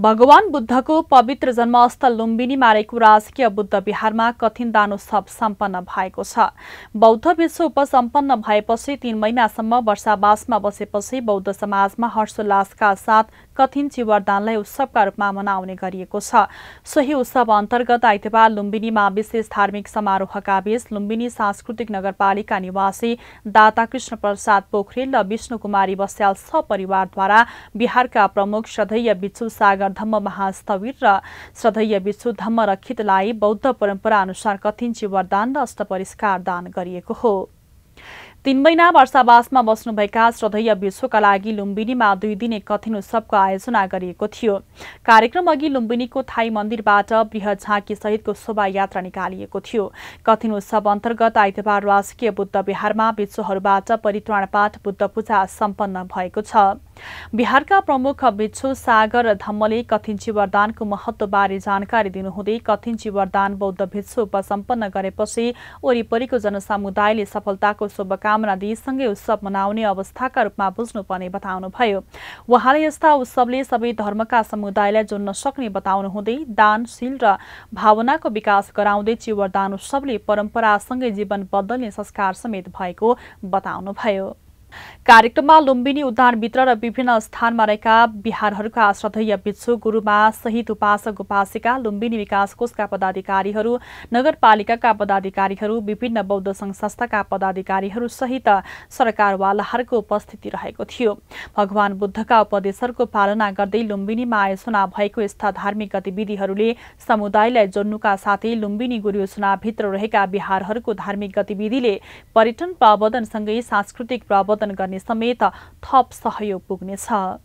भगवान बुद्धको पवित्र जन्मस्थल लुम्बिनीमा रहेको राजकीय बुद्ध विहारमा कठिन दानोत्सव सम्पन्न भएको छ बौद्ध विश्व उपसम्पन्न भएपछि तीन महिनासम्म वर्षावासमा बसेपछि बौद्ध समाजमा हर्षोल्लासका साथ कथिन चिवरदानलाई उत्सवका रूपमा मनाउने गरिएको छ सोही उत्सव अन्तर्गत आइतबार लुम्बिनीमा विशेष धार्मिक समारोहका बीच लुम्बिनी सांस्कृतिक नगरपालिका निवासी दाता कृष्ण प्रसाद पोखरेल र विष्णु कुमारी बस्याल सपरिवारद्वारा बिहारका प्रमुख श्रद्धेय बिच्छु सागर धम्म महास्थवीर र श्रद्धेय बिच्छु धम्म रक्षितलाई बौद्ध परम्परा अनुसार कथिन चिवरदान र परिष्कार दान गरिएको हो तीन महिना वर्षावासमा बस्नुभएका श्रद्धेय विश्वका लागि लुम्बिनीमा दुई दिने कथिन उत्सवको आयोजना गरिएको थियो कार्यक्रम अघि लुम्बिनीको थाई मन्दिरबाट झाँकी सहितको शोभायात्रा निकालिएको थियो कथिन उत्सव अन्तर्गत आइतबार राजकीय बुद्ध विहारमा विश्वहरूबाट परित्राण पाठ बुद्ध पूजा सम्पन्न भएको छ बिहारका प्रमुख बिच्छु सागर धम्मले कथिन जीवरदानको महत्वबारे जानकारी दिनुहुँदै कथिन जीवरदान बौद्ध भिच्छु उपसम्पन्न गरेपछि वरिपरिको जनसमुदायले सफलताको शुभकामना शुभकामना दिएसँगै उत्सव मनाउने अवस्थाका रूपमा बुझ्नुपर्ने बताउनुभयो उहाँले यस्ता उत्सवले सबै धर्मका समुदायलाई जोड्न सक्ने बताउनुहुँदै दानशील र भावनाको विकास गराउँदै चिवरदान उत्सवले परम्परासँगै जीवन बदल्ने संस्कार समेत भएको बताउनुभयो कार्यक्रममा लुम्बिनी उद्यानभित्र र विभिन्न स्थानमा रहेका बिहारहरूका श्रद्धेय बिच्छु गुरुमा सहित उपासक उपासिका लुम्बिनी विकास कोषका पदाधिकारीहरू नगरपालिकाका पदाधिकारीहरू विभिन्न बौद्ध संघ संस्थाका पदाधिकारीहरू सहित सरकारवालाहरूको उपस्थिति रहेको थियो भगवान बुद्धका उपदेशहरूको पालना गर्दै लुम्बिनीमा आयोजना भएको यस्ता धार्मिक गतिविधिहरूले समुदायलाई जोड्नुका साथै लुम्बिनी गुरु योजनाभित्र रहेका बिहारहरूको धार्मिक गतिविधिले पर्यटन प्रवर्धनसँगै सांस्कृतिक प्रवर्धन उत्पादन गर्ने समेत थप सहयोग पुग्नेछ